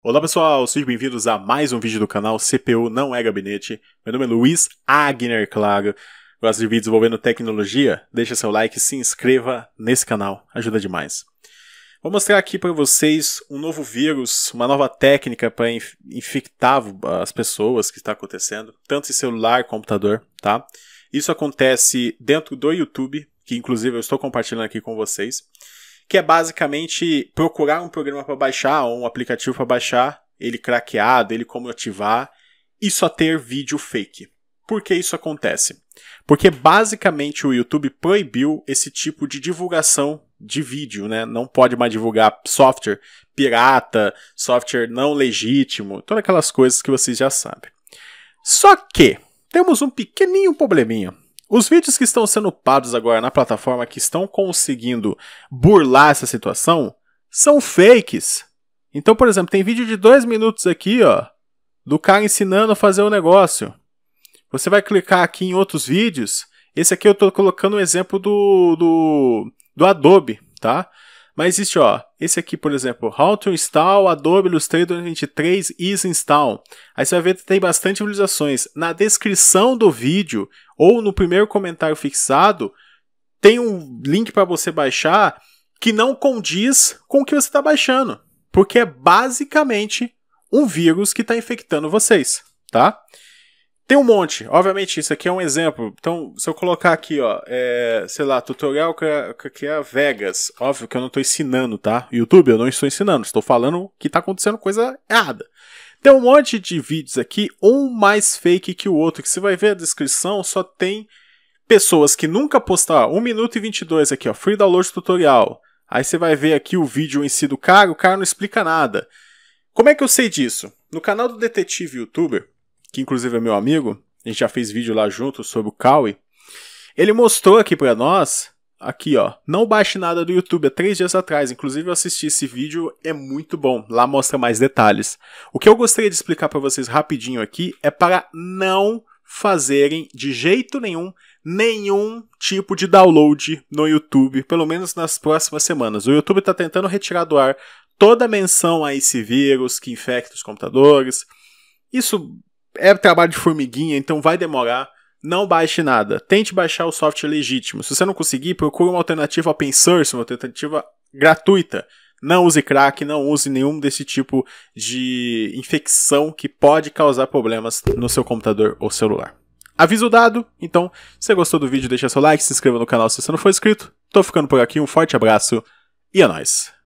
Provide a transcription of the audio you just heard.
Olá pessoal, sejam bem-vindos a mais um vídeo do canal CPU Não É Gabinete. Meu nome é Luiz Agner Claro. Gosta de vídeos envolvendo tecnologia? Deixa seu like, se inscreva nesse canal, ajuda demais. Vou mostrar aqui para vocês um novo vírus, uma nova técnica para infectar as pessoas que está acontecendo, tanto em celular, computador, tá? Isso acontece dentro do YouTube, que inclusive eu estou compartilhando aqui com vocês que é basicamente procurar um programa para baixar ou um aplicativo para baixar, ele craqueado, ele como ativar e só ter vídeo fake. Por que isso acontece? Porque basicamente o YouTube proibiu esse tipo de divulgação de vídeo, né? Não pode mais divulgar software pirata, software não legítimo, todas aquelas coisas que vocês já sabem. Só que temos um pequenininho probleminha. Os vídeos que estão sendo upados agora na plataforma que estão conseguindo burlar essa situação são fakes. Então, por exemplo, tem vídeo de dois minutos aqui, ó, do cara ensinando a fazer o negócio. Você vai clicar aqui em outros vídeos. Esse aqui eu estou colocando um exemplo do, do, do Adobe, tá? Mas existe, ó, esse aqui, por exemplo, How to Install Adobe Illustrator 23 is Install. Aí você vai ver que tem bastante visualizações. Na descrição do vídeo, ou no primeiro comentário fixado, tem um link para você baixar que não condiz com o que você está baixando, porque é basicamente um vírus que está infectando vocês, tá? Tem um monte, obviamente isso aqui é um exemplo. Então, se eu colocar aqui, ó, é, sei lá, tutorial que é, é Vegas, óbvio que eu não estou ensinando, tá? YouTube, eu não estou ensinando, estou falando que está acontecendo coisa errada. Tem um monte de vídeos aqui, um mais fake que o outro, que você vai ver a descrição, só tem pessoas que nunca postaram. 1 minuto e 22 aqui, ó, free download tutorial. Aí você vai ver aqui o vídeo em si do cara, o cara não explica nada. Como é que eu sei disso? No canal do Detetive Youtuber, que inclusive é meu amigo, a gente já fez vídeo lá junto sobre o Cauê, ele mostrou aqui para nós Aqui, ó. Não baixe nada do YouTube. Há três dias atrás, inclusive, eu assisti esse vídeo, é muito bom. Lá mostra mais detalhes. O que eu gostaria de explicar para vocês rapidinho aqui é para não fazerem de jeito nenhum nenhum tipo de download no YouTube, pelo menos nas próximas semanas. O YouTube está tentando retirar do ar toda menção a esse vírus que infecta os computadores. Isso é trabalho de formiguinha, então vai demorar não baixe nada. Tente baixar o software legítimo. Se você não conseguir, procure uma alternativa open source, uma alternativa gratuita. Não use crack, não use nenhum desse tipo de infecção que pode causar problemas no seu computador ou celular. Aviso dado, então, se você gostou do vídeo, deixa seu like, se inscreva no canal se você não for inscrito. Tô ficando por aqui, um forte abraço e é nóis!